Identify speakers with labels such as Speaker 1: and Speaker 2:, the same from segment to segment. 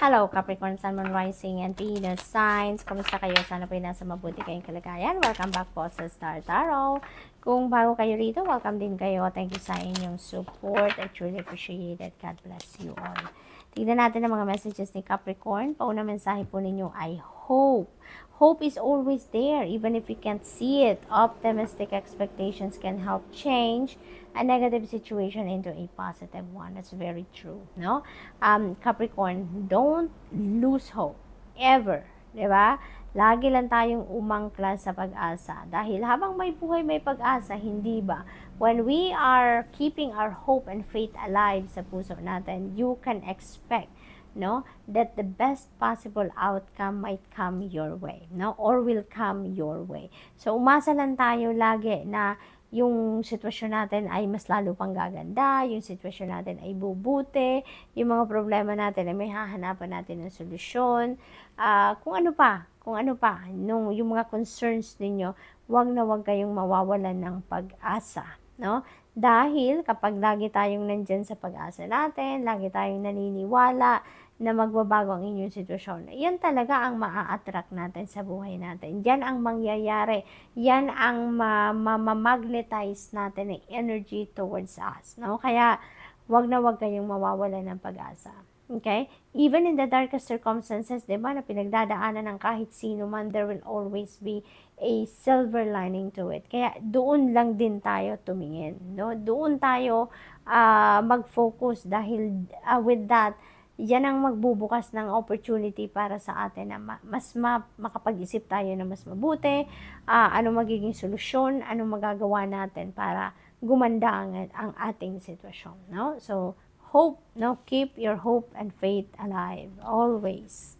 Speaker 1: Hello Capricorn, Sun, Moon, Rising, and Venus signs. Kumusta kayo? Sana po nasa mabuti kayong kalagayan. Welcome back po sa Star Tarot. Kung bago kayo rito, welcome din kayo. Thank you sa inyong support. I truly appreciate it. God bless you all. Tignan natin ang mga messages ni Capricorn. Pauna mensahe po ninyo, I hope. Hope is always there, even if you can't see it. Optimistic expectations can help change a negative situation into a positive one. That's very true, no? Um, Capricorn, don't lose hope. Ever. di ba? Lagi lang tayong umangkla sa pag-asa. Dahil habang may buhay, may pag-asa, hindi ba? When we are keeping our hope and faith alive sa puso natin, you can expect no that the best possible outcome might come your way no or will come your way so umasa lang tayo lagi na yung sitwasyon natin ay mas lalo pang gaganda, yung sitwasyon natin ay bubuti, yung mga problema natin ay may hahanapan natin ng solusyon, uh, kung ano pa, kung ano pa, nung, yung mga concerns ninyo, wag na wag kayong mawawalan ng pag-asa, no? Dahil kapag lagi tayong nandyan sa pag-asa natin, lagi tayong naniniwala na magbabago ang inyong sitwasyon. Yan talaga ang maa-attract natin sa buhay natin. Yan ang mangyayari. Yan ang mamagnetize ma- natin ng energy towards us. No? Kaya, wag na wag kayong mawawala ng pag-asa. Okay? Even in the darkest circumstances, di ba, na pinagdadaanan ng kahit sino man, there will always be a silver lining to it. Kaya doon lang din tayo tumingin. No? Doon tayo uh, mag-focus dahil uh, with that, yan ang magbubukas ng opportunity para sa atin na mas ma- makapag-isip tayo na mas mabuti, uh, ano magiging solusyon, ano magagawa natin para gumanda ang, ang ating sitwasyon, no? So, hope, no? Keep your hope and faith alive always.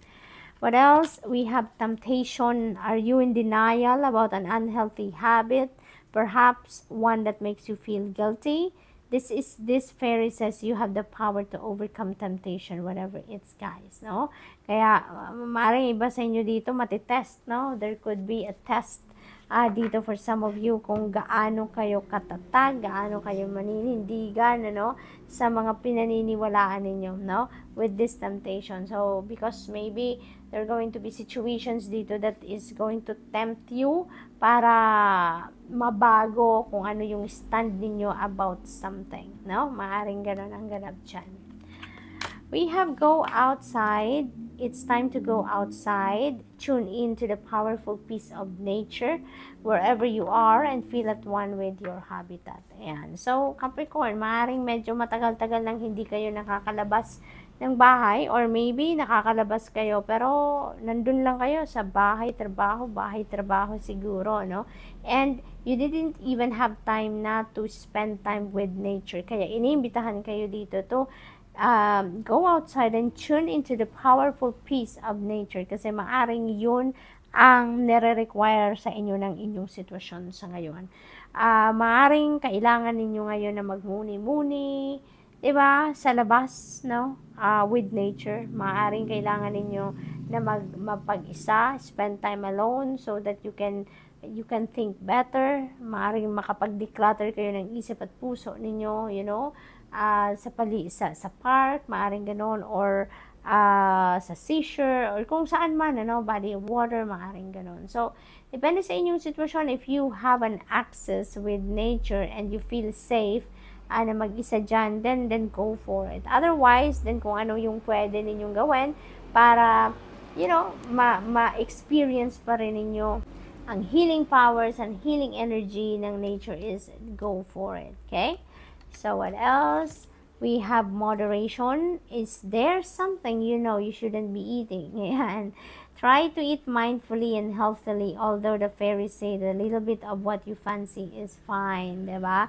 Speaker 1: What else? We have temptation. Are you in denial about an unhealthy habit? Perhaps one that makes you feel guilty? this is this fairy says you have the power to overcome temptation whatever it's guys no kaya uh, maring iba sa inyo dito matitest no there could be a test uh, dito for some of you kung gaano kayo katatag, gaano kayo maninindigan, ano, sa mga pinaniniwalaan ninyo, no, with this temptation. So, because maybe there are going to be situations dito that is going to tempt you para mabago kung ano yung stand ninyo about something. No? Maaring ganun ang ganap dyan. We have go outside. It's time to go outside. Tune in to the powerful piece of nature wherever you are and feel at one with your habitat. Ayan. So, Capricorn, maaring medyo matagal-tagal nang hindi kayo nakakalabas ng bahay or maybe nakakalabas kayo pero nandun lang kayo sa bahay trabaho bahay trabaho siguro no and you didn't even have time na to spend time with nature kaya iniimbitahan kayo dito to um, go outside and tune into the powerful peace of nature kasi maaring yun ang nire-require sa inyo ng inyong sitwasyon sa ngayon. Uh, maaring kailangan ninyo ngayon na magmuni-muni, 'Diba? Sa labas, no? Uh, with nature, maaring kailangan ninyo na mag mapag-isa, spend time alone so that you can you can think better, maaring makapag-declutter kayo ng isip at puso ninyo, you know, uh, sa pali sa, sa park, maaring ganoon or uh, sa seashore or kung saan man ano, body of water, maaring ganoon. So, depende sa inyong sitwasyon if you have an access with nature and you feel safe uh, na mag-isa dyan, then, then go for it. Otherwise, then kung ano yung pwede ninyong gawin para, you know, ma- ma-experience pa rin ninyo ang healing powers and healing energy ng nature is go for it. Okay? So, what else? We have moderation. Is there something you know you shouldn't be eating? And try to eat mindfully and healthily, although the fairies say the little bit of what you fancy is fine. Diba?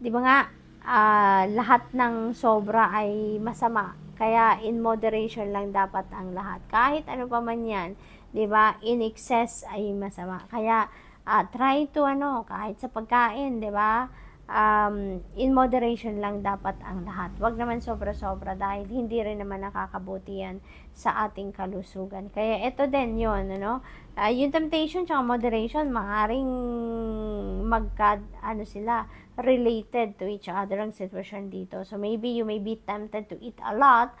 Speaker 1: Diba nga? uh, lahat ng sobra ay masama. Kaya in moderation lang dapat ang lahat. Kahit ano pa man 'yan, 'di ba? In excess ay masama. Kaya uh, try to ano, kahit sa pagkain, 'di ba? Um, in moderation lang dapat ang lahat. Huwag naman sobra-sobra dahil hindi rin naman nakakabuti yan sa ating kalusugan. Kaya ito din yon ano? Uh, yung temptation at moderation, maaring magka, ano sila, related to each other ang sitwasyon dito. So maybe you may be tempted to eat a lot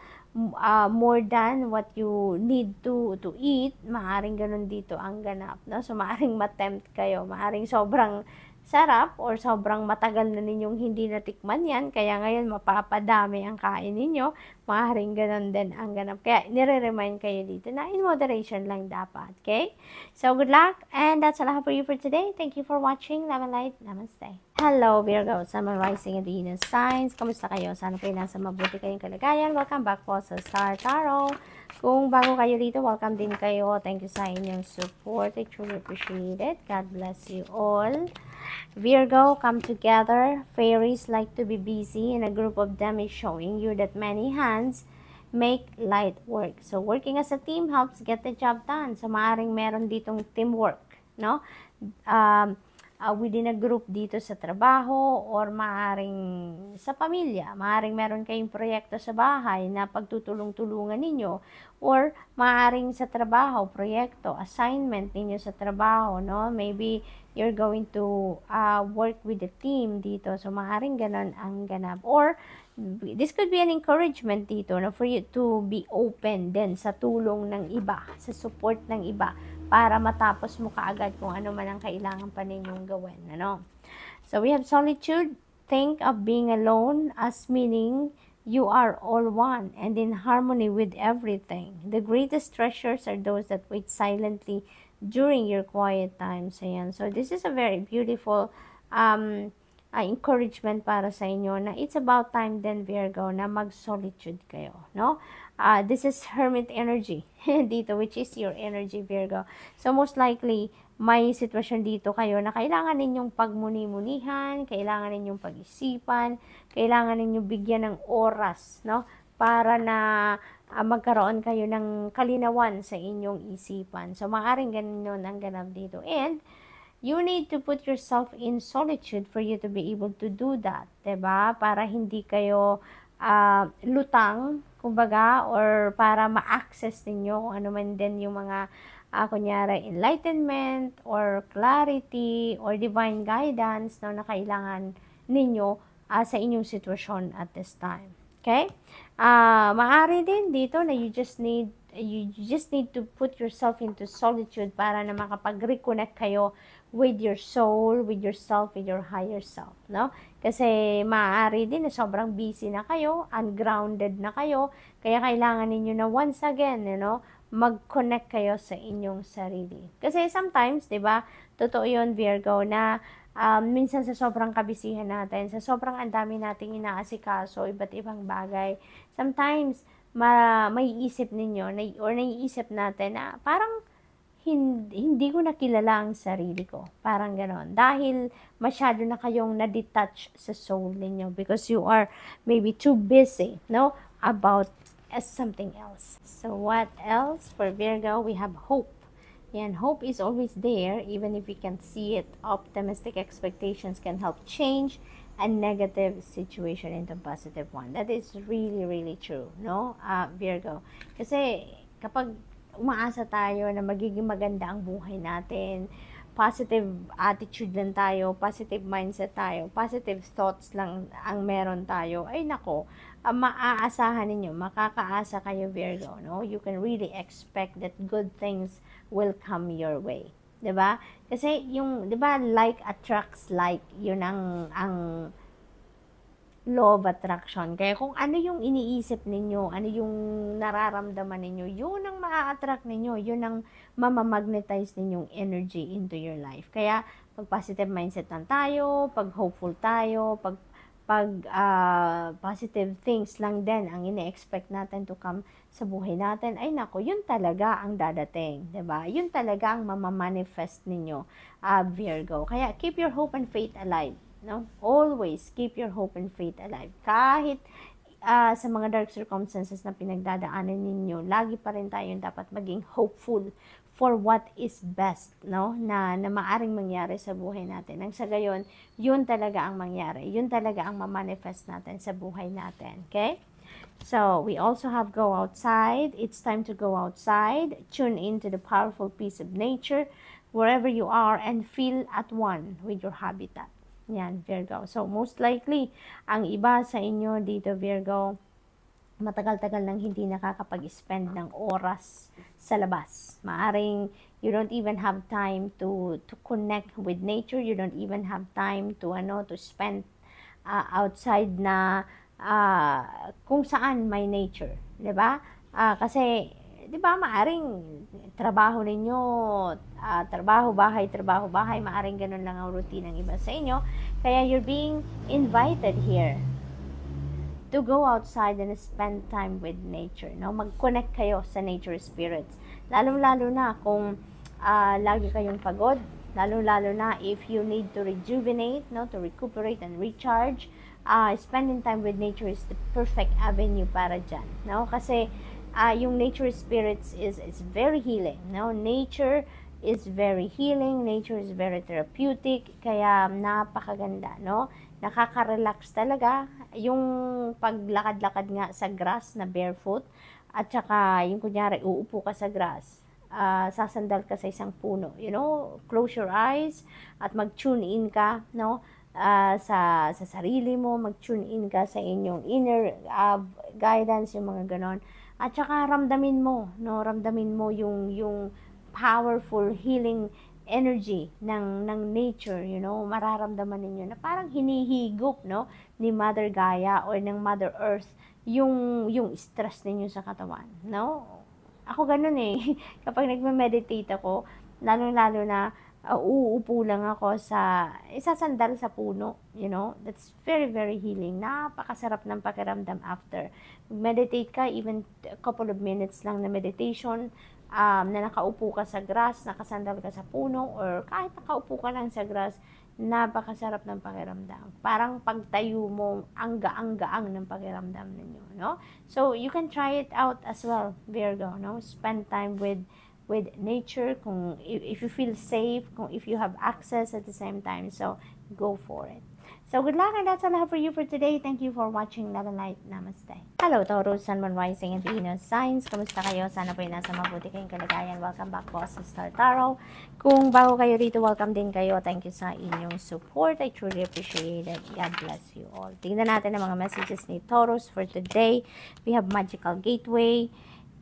Speaker 1: uh, more than what you need to to eat. Maaring ganun dito ang ganap, no? So maaring matempt kayo, maaring sobrang sarap or sobrang matagal na ninyong hindi natikman yan. Kaya ngayon mapapadami ang kain ninyo. Maaaring ganun din ang ganap. Kaya nire-remind kayo dito na in moderation lang dapat. Okay? So good luck and that's all I have for you for today. Thank you for watching. Love and light. Namaste. Hello Virgo, sa mga rising and Venus signs. Kamusta kayo? Sana kayo nasa mabuti kayong kalagayan. Welcome back po sa Star Tarot. Kung bago kayo dito, welcome din kayo. Thank you sa inyong support. I truly appreciate it. God bless you all. Virgo, come together. Fairies like to be busy in a group of them is showing you that many hands make light work. So, working as a team helps get the job done. So, maaaring meron ditong teamwork, no? Um, uh, within a group dito sa trabaho or maaring sa pamilya. Maaring meron kayong proyekto sa bahay na pagtutulong-tulungan ninyo or maaring sa trabaho, proyekto, assignment ninyo sa trabaho, no? Maybe you're going to uh, work with the team dito. So, maaring ganun ang ganap. Or, this could be an encouragement dito no, for you to be open then sa tulong ng iba, sa support ng iba para matapos mo kaagad kung ano man ang kailangan pa ninyong gawin. Ano? So, we have solitude. Think of being alone as meaning you are all one and in harmony with everything. The greatest treasures are those that wait silently during your quiet times. Ayan. So, this is a very beautiful um, uh, encouragement para sa inyo na it's about time then Virgo na mag-solitude kayo, no? Uh, this is hermit energy dito, which is your energy Virgo. So most likely, may sitwasyon dito kayo na kailangan ninyong pagmuni-munihan, kailangan ninyong pag-isipan, kailangan ninyong bigyan ng oras, no? Para na uh, magkaroon kayo ng kalinawan sa inyong isipan. So, maaaring ganun ang ganap dito. And, you need to put yourself in solitude for you to be able to do that, 'di ba? Para hindi kayo uh, lutang, kumbaga, or para ma-access ninyo kung ano man din yung mga uh, kunyari enlightenment or clarity or divine guidance na nakailangan ninyo uh, sa inyong sitwasyon at this time. Okay? Uh, maari din dito na you just need you just need to put yourself into solitude para na makapag-reconnect kayo with your soul, with yourself, with your higher self, no? Kasi maaari din na sobrang busy na kayo, ungrounded na kayo, kaya kailangan ninyo na once again, you know, mag-connect kayo sa inyong sarili. Kasi sometimes, 'di ba? Totoo yun, Virgo, na um, minsan sa sobrang kabisihan natin, sa sobrang ang dami nating inaasikaso, iba't ibang bagay, sometimes ma may isip ninyo na, or naiisip natin na parang hindi, hindi ko nakilala ang sarili ko. Parang ganon. Dahil masyado na kayong na-detach sa soul ninyo because you are maybe too busy, no? About as something else. So what else? For Virgo, we have hope. And hope is always there, even if we can see it. Optimistic expectations can help change a negative situation into a positive one. That is really, really true, no? Uh, Virgo. Kasi kapag umaasa tayo na magiging maganda ang buhay natin. Positive attitude lang tayo, positive mindset tayo, positive thoughts lang ang meron tayo. Ay nako, ang maaasahan ninyo, makakaasa kayo Virgo, no? You can really expect that good things will come your way. 'Di ba? Kasi yung 'di ba like attracts like, 'yun ang ang law of attraction. Kaya kung ano yung iniisip ninyo, ano yung nararamdaman ninyo, yun ang maa-attract ninyo, yun ang mamagnetize ninyong energy into your life. Kaya pag positive mindset lang tayo, pag hopeful tayo, pag pag uh, positive things lang din ang ine-expect natin to come sa buhay natin, ay nako, yun talaga ang dadating, 'di ba? Yun talaga ang mamamanifest ninyo, uh, Virgo. Kaya keep your hope and faith alive. No? Always keep your hope and faith alive. Kahit uh, sa mga dark circumstances na pinagdadaanan ninyo, lagi pa rin tayong dapat maging hopeful for what is best, no? Na, na maaring mangyari sa buhay natin. Nang sa gayon, yun talaga ang mangyari. Yun talaga ang ma-manifest natin sa buhay natin. Okay? So, we also have go outside. It's time to go outside. Tune into the powerful piece of nature wherever you are and feel at one with your habitat. Yan, Virgo. So, most likely, ang iba sa inyo dito, Virgo, matagal-tagal nang hindi nakakapag-spend ng oras sa labas. Maaring you don't even have time to to connect with nature. You don't even have time to ano to spend uh, outside na uh, kung saan may nature, 'di ba? Uh, kasi di ba, maaring trabaho ninyo, uh, trabaho bahay, trabaho bahay, maaring ganun lang ang routine ng iba sa inyo. Kaya you're being invited here to go outside and spend time with nature. No? Mag-connect kayo sa nature spirits. Lalong-lalo na kung uh, lagi kayong pagod, lalong-lalo na if you need to rejuvenate, no, to recuperate and recharge, uh, spending time with nature is the perfect avenue para dyan. No? Kasi uh, yung nature spirits is, is very healing. No? Nature is very healing, nature is very therapeutic, kaya napakaganda, no? Nakaka-relax talaga yung paglakad-lakad nga sa grass na barefoot at saka yung kunyari uupo ka sa grass, uh, sasandal ka sa isang puno, you know? Close your eyes at mag-tune in ka, no? Uh, sa, sa sarili mo, mag-tune in ka sa inyong inner uh, guidance, yung mga ganon at saka ramdamin mo, no, ramdamin mo yung yung powerful healing energy ng ng nature, you know, mararamdaman ninyo na parang hinihigop, no, ni Mother Gaia or ng Mother Earth yung yung stress ninyo sa katawan, no? Ako ganoon eh. Kapag nagme-meditate ako, lalong-lalo na uh, uupo lang ako sa, isa isasandal sa puno, you know, that's very, very healing. Napakasarap ng pakiramdam after. Meditate ka, even a couple of minutes lang na meditation, um, na nakaupo ka sa grass, nakasandal ka sa puno, or kahit nakaupo ka lang sa grass, napakasarap ng pakiramdam. Parang pagtayo mo, ang gaang-gaang ng pakiramdam ninyo, no? So, you can try it out as well, Virgo, no? Spend time with with nature, kung if you feel safe, kung if you have access at the same time. So, go for it. So, good luck and that's all I have for you for today. Thank you for watching. Love and light. Namaste. Hello, Taurus, Sun, Moon, Rising, and Venus Signs. kumusta kayo? Sana po yung nasa mabuti kayong kalagayan. Welcome back po sa Star Tarot. Kung bago kayo rito, welcome din kayo. Thank you sa inyong support. I truly appreciate it. God bless you all. Tingnan natin ang mga messages ni Taurus for today. We have Magical Gateway.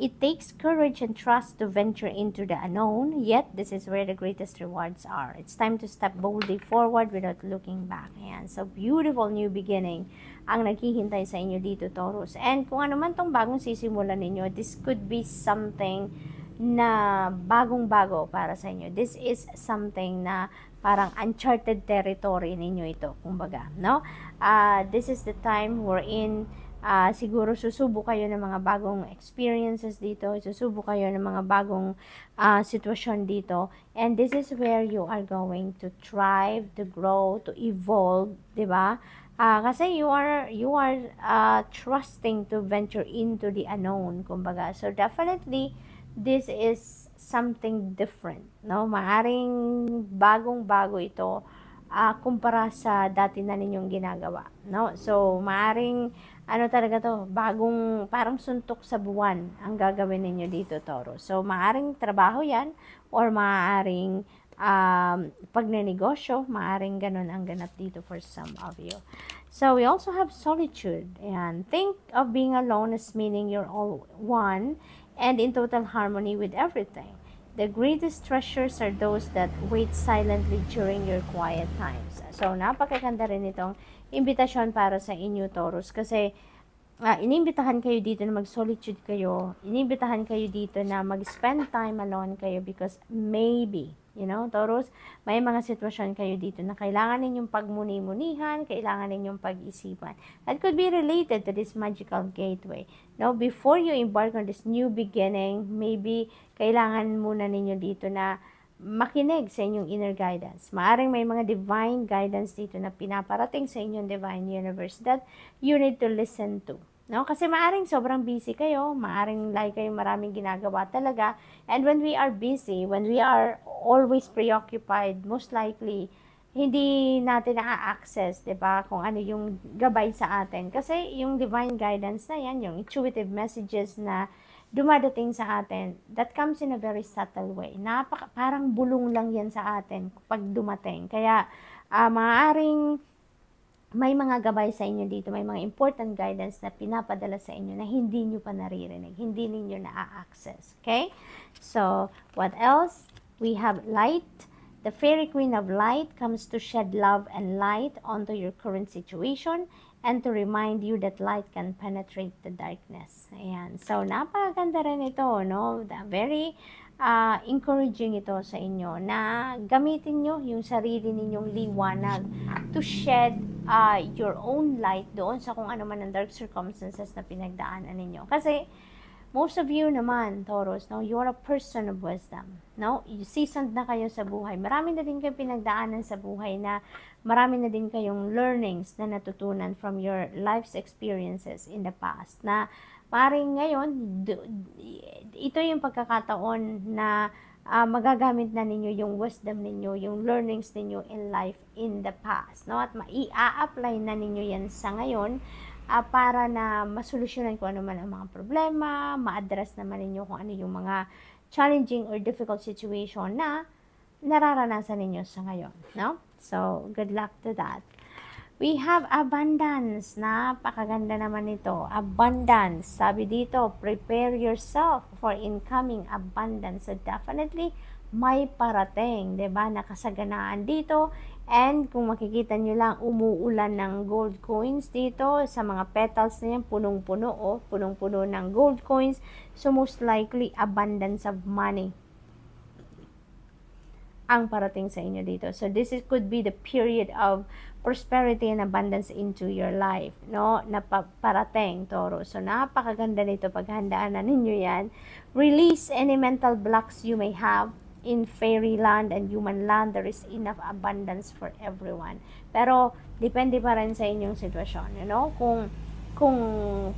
Speaker 1: It takes courage and trust to venture into the unknown, yet this is where the greatest rewards are. It's time to step boldly forward without looking back. Ayan. So, beautiful new beginning ang naghihintay sa inyo dito, Taurus. And kung ano man tong bagong sisimulan ninyo, this could be something na bagong-bago para sa inyo. This is something na parang uncharted territory ninyo ito, kumbaga, no? Uh, this is the time we're in uh, siguro susubo kayo ng mga bagong experiences dito, susubo kayo ng mga bagong uh, sitwasyon dito. And this is where you are going to thrive, to grow, to evolve, 'di ba? Uh, kasi you are you are uh, trusting to venture into the unknown, kumbaga. So definitely this is something different, no? Maaring bagong-bago ito uh, kumpara sa dati na ninyong ginagawa, no? So, maaring ano talaga to, bagong parang suntok sa buwan ang gagawin ninyo dito, Toro. So, maaring trabaho 'yan or maaring um, pagnenegosyo, maaring ganun ang ganap dito for some of you. So, we also have solitude. And think of being alone as meaning you're all one and in total harmony with everything. The greatest treasures are those that wait silently during your quiet times. So, napakaganda rin itong imbitasyon para sa inyo, Taurus. Kasi, uh, inimbitahan kayo dito na mag-solitude kayo. Inimbitahan kayo dito na mag-spend time alone kayo because maybe, You know, Taurus, may mga sitwasyon kayo dito na kailangan ninyong pagmuni-munihan, kailangan ninyong pag-isipan. That could be related to this magical gateway. Now, before you embark on this new beginning, maybe kailangan muna ninyo dito na makinig sa inyong inner guidance. Maaring may mga divine guidance dito na pinaparating sa inyong divine universe that you need to listen to. No? Kasi maaring sobrang busy kayo, maaring lagi kayo maraming ginagawa talaga. And when we are busy, when we are always preoccupied, most likely, hindi natin na-access, di ba, kung ano yung gabay sa atin. Kasi yung divine guidance na yan, yung intuitive messages na dumadating sa atin, that comes in a very subtle way. Napaka, parang bulong lang yan sa atin pag dumating. Kaya, uh, maaaring may mga gabay sa inyo dito, may mga important guidance na pinapadala sa inyo na hindi nyo pa naririnig, hindi ninyo na-access. Okay? So, what else? We have light. The fairy queen of light comes to shed love and light onto your current situation and to remind you that light can penetrate the darkness. Ayan. So, napakaganda rin ito, no? The very uh, encouraging ito sa inyo na gamitin nyo yung sarili ninyong liwanag to shed uh, your own light doon sa kung ano man ang dark circumstances na pinagdaanan ninyo. Kasi, most of you naman, Taurus, no, are a person of wisdom. No? You seasoned na kayo sa buhay. Marami na din kayong pinagdaanan sa buhay na marami na din kayong learnings na natutunan from your life's experiences in the past na Paring ngayon, ito yung pagkakataon na uh, magagamit na ninyo yung wisdom ninyo, yung learnings ninyo in life in the past. No? At maia-apply na ninyo yan sa ngayon uh, para na masolusyonan kung ano man ang mga problema, ma-address naman ninyo kung ano yung mga challenging or difficult situation na nararanasan ninyo sa ngayon. No? So, good luck to that. We have abundance. Napakaganda naman ito. Abundance. Sabi dito, prepare yourself for incoming abundance. So definitely, may parating. ba diba? Nakasaganaan dito. And kung makikita nyo lang, umuulan ng gold coins dito. Sa mga petals na yan, punong-puno. Oh, punong-puno ng gold coins. So most likely, abundance of money ang parating sa inyo dito. So this is, could be the period of prosperity and abundance into your life, no? Na pa parating, Toro. So napakaganda nito paghandaan na ninyo 'yan. Release any mental blocks you may have in fairy land and human land, there is enough abundance for everyone. Pero, depende pa rin sa inyong sitwasyon, you know? Kung, kung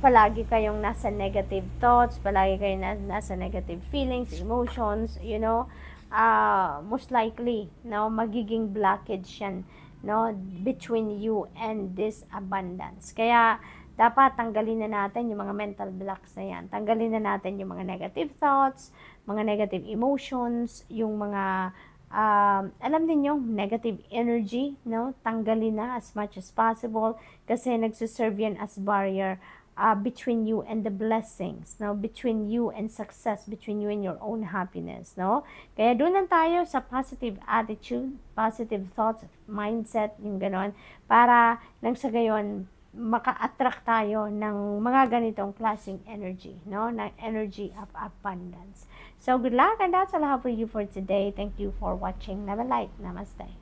Speaker 1: palagi kayong nasa negative thoughts, palagi kayong nasa negative feelings, emotions, you know, uh, most likely no magiging blockage yan no between you and this abundance kaya dapat tanggalin na natin yung mga mental blocks na yan. Tanggalin na natin yung mga negative thoughts, mga negative emotions, yung mga um, alam niyo negative energy, no? Tanggalin na as much as possible kasi nagsiserve yan as barrier uh, between you and the blessings, no? Between you and success, between you and your own happiness, no? Kaya doon lang tayo sa positive attitude, positive thoughts, mindset, yung ganon, para nang sa gayon, maka-attract tayo ng mga ganitong klaseng energy, no? Na energy of abundance. So, good luck and that's all I have for you for today. Thank you for watching. Have a light. Namaste.